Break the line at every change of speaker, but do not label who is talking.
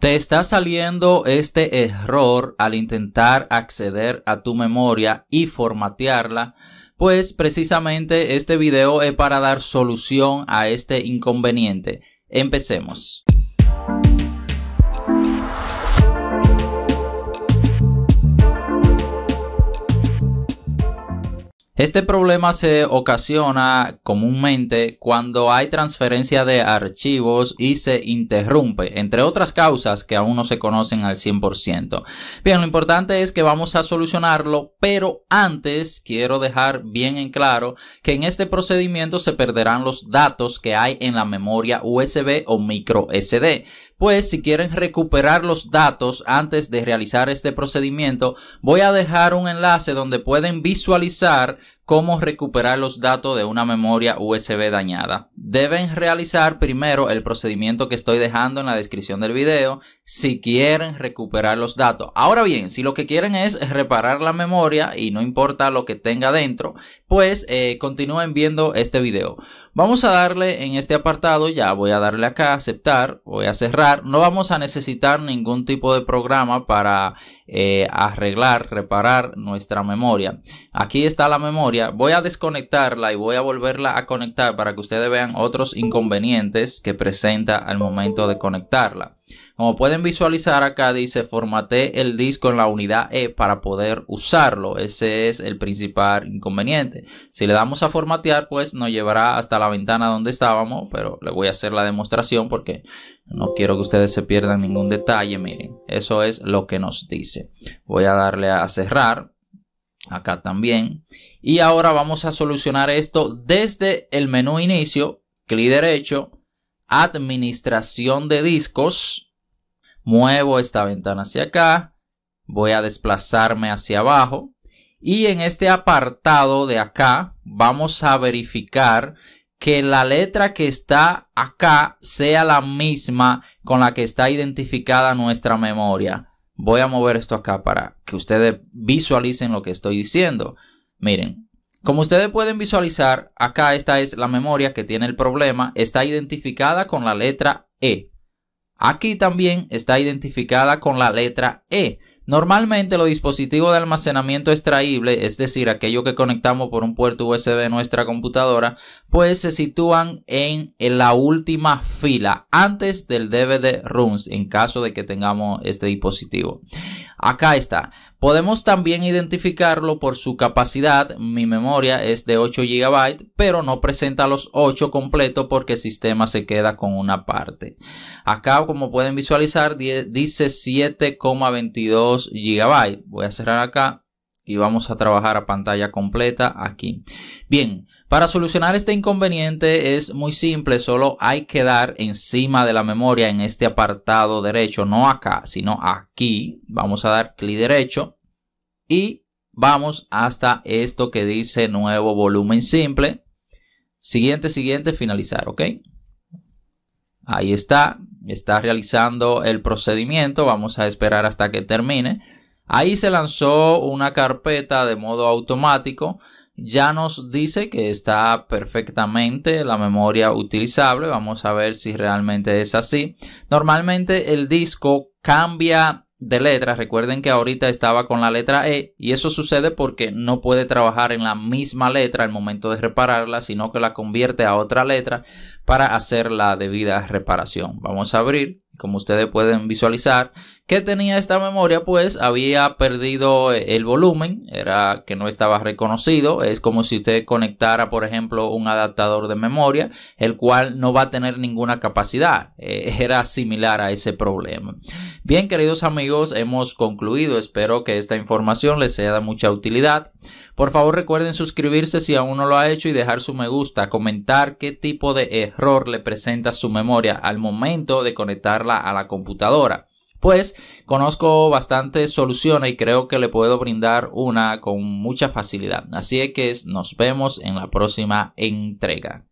Te está saliendo este error al intentar acceder a tu memoria y formatearla, pues precisamente este video es para dar solución a este inconveniente. Empecemos. Este problema se ocasiona comúnmente cuando hay transferencia de archivos y se interrumpe, entre otras causas que aún no se conocen al 100%. Bien, lo importante es que vamos a solucionarlo, pero antes quiero dejar bien en claro que en este procedimiento se perderán los datos que hay en la memoria USB o micro SD pues si quieren recuperar los datos antes de realizar este procedimiento, voy a dejar un enlace donde pueden visualizar cómo recuperar los datos de una memoria USB dañada. Deben realizar primero el procedimiento que estoy dejando en la descripción del video si quieren recuperar los datos. Ahora bien, si lo que quieren es reparar la memoria y no importa lo que tenga dentro, pues eh, continúen viendo este video. Vamos a darle en este apartado, ya voy a darle acá aceptar, voy a cerrar. No vamos a necesitar ningún tipo de programa para eh, arreglar, reparar nuestra memoria. Aquí está la memoria. Voy a desconectarla y voy a volverla a conectar para que ustedes vean otros inconvenientes que presenta al momento de conectarla. Como pueden visualizar acá dice formate el disco en la unidad E para poder usarlo. Ese es el principal inconveniente. Si le damos a formatear pues nos llevará hasta la ventana donde estábamos. Pero le voy a hacer la demostración porque no quiero que ustedes se pierdan ningún detalle. Miren, eso es lo que nos dice. Voy a darle a cerrar acá también. Y ahora vamos a solucionar esto desde el menú inicio, clic derecho, administración de discos, muevo esta ventana hacia acá, voy a desplazarme hacia abajo y en este apartado de acá vamos a verificar que la letra que está acá sea la misma con la que está identificada nuestra memoria. Voy a mover esto acá para que ustedes visualicen lo que estoy diciendo. Miren, como ustedes pueden visualizar, acá esta es la memoria que tiene el problema, está identificada con la letra E. Aquí también está identificada con la letra E. Normalmente los dispositivos de almacenamiento extraíble, es decir, aquello que conectamos por un puerto USB a nuestra computadora, pues se sitúan en, la última fila, antes del DVD rooms, en caso de que tengamos este dispositivo. Acá está. Podemos también identificarlo por su capacidad, mi memoria es de 8 GB, pero no presenta los 8 completos porque el sistema se queda con una parte. Acá, como pueden visualizar, dice 7,22 GB. Voy a cerrar acá y vamos a trabajar a pantalla completa aquí. Bien, para solucionar este inconveniente es muy simple, solo hay que dar encima de la memoria en este apartado derecho, no acá, sino aquí. Vamos a dar clic derecho y vamos hasta esto que dice nuevo volumen simple. Siguiente, siguiente, finalizar, ¿ok? Ahí está, está realizando el procedimiento, vamos a esperar hasta que termine. Ahí se lanzó una carpeta de modo automático. Ya nos dice que está perfectamente la memoria utilizable. Vamos a ver si realmente es así. Normalmente el disco cambia de letra. Recuerden que ahorita estaba con la letra E y eso sucede porque no puede trabajar en la misma letra al momento de repararla, sino que la convierte a otra letra para hacer la debida reparación. Vamos a abrir. Como ustedes pueden visualizar, ¿Qué tenía esta memoria? Pues había perdido el volumen, era que no estaba reconocido. Es como si usted conectara, por ejemplo, un adaptador de memoria, el cual no va a tener ninguna capacidad. Eh, era similar a ese problema. Bien, queridos amigos, hemos concluido. Espero que esta información les sea de mucha utilidad. Por favor, recuerden suscribirse si aún no lo ha hecho y dejar su me gusta, comentar qué tipo de error le presenta su memoria al momento de conectarla a la computadora. Pues conozco bastantes soluciones y creo que le puedo brindar una con mucha facilidad. Así es que nos vemos en la próxima entrega.